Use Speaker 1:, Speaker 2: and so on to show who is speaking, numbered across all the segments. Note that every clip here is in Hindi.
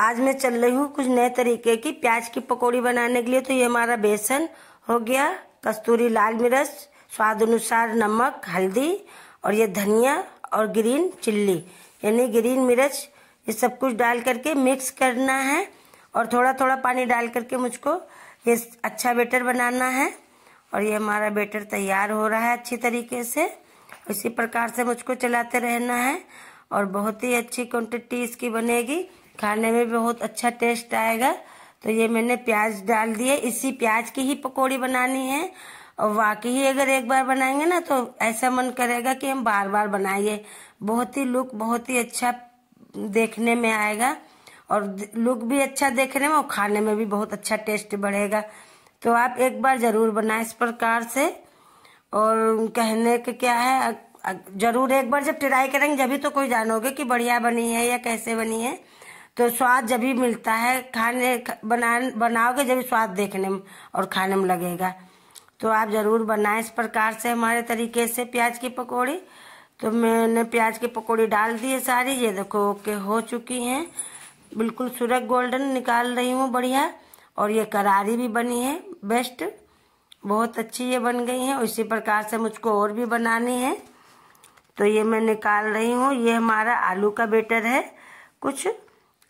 Speaker 1: आज मैं चल रही हूँ कुछ नए तरीके की प्याज की पकौड़ी बनाने के लिए तो ये हमारा बेसन हो गया कस्तूरी लाल मिर्च स्वाद अनुसार नमक हल्दी और ये धनिया और ग्रीन चिल्ली यानी ग्रीन मिर्च ये सब कुछ डाल करके मिक्स करना है और थोड़ा थोड़ा पानी डाल करके मुझको ये अच्छा बेटर बनाना है और ये हमारा बेटर तैयार हो रहा है अच्छी तरीके से इसी प्रकार से मुझको चलाते रहना है और बहुत ही अच्छी क्वांटिटी इसकी बनेगी खाने में बहुत अच्छा टेस्ट आएगा तो ये मैंने प्याज डाल दिए इसी प्याज की ही पकौड़ी बनानी है और वाकई अगर एक बार बनाएंगे ना तो ऐसा मन करेगा कि हम बार बार बनाइए बहुत ही लुक बहुत ही अच्छा देखने में आएगा और लुक भी अच्छा देखने में और खाने में भी बहुत अच्छा टेस्ट बढ़ेगा तो आप एक बार ज़रूर बनाए इस प्रकार से और कहने का क्या है जरूर एक बार जब ट्राई करेंगे जब तो कोई जानोगे कि बढ़िया बनी है या कैसे बनी है तो स्वाद जब भी मिलता है खाने बना बनाओगे जब स्वाद देखने में और खाने में लगेगा तो आप ज़रूर बनाएं इस प्रकार से हमारे तरीके से प्याज की पकौड़ी तो मैंने प्याज की पकौड़ी डाल दी है सारी ये देखो ओके हो चुकी हैं बिल्कुल सुरख गोल्डन निकाल रही हूँ बढ़िया और ये करारी भी बनी है बेस्ट बहुत अच्छी ये बन गई है इसी प्रकार से मुझको और भी बनानी है तो ये मैं निकाल रही हूँ ये हमारा आलू का बेटर है कुछ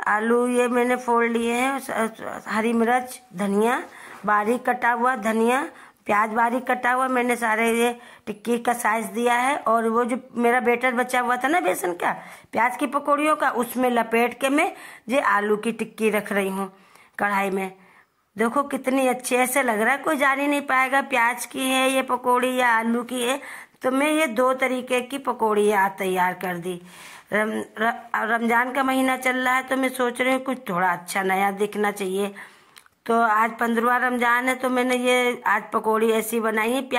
Speaker 1: आलू ये मैंने फोड़ लिए हैं हरी मिर्च धनिया बारीक कटा हुआ धनिया प्याज बारीक कटा हुआ मैंने सारे ये टिक्की का साइज दिया है और वो जो मेरा बेटर बचा हुआ था ना बेसन का प्याज की पकौड़ियों का उसमें लपेट के मैं ये आलू की टिक्की रख रही हूँ कढ़ाई में देखो कितनी अच्छी ऐसे लग रहा है कोई जान ही नहीं पाएगा प्याज की है ये पकौड़ी या आलू की है तो मैं ये दो तरीके की पकौड़ी आज तैयार कर दी रम, रमजान का महीना चल रहा है तो मैं सोच रही हूँ कुछ थोड़ा अच्छा नया दिखना चाहिए तो आज पंद्रवा रमजान है तो मैंने ये आज पकौड़ी ऐसी बनाई है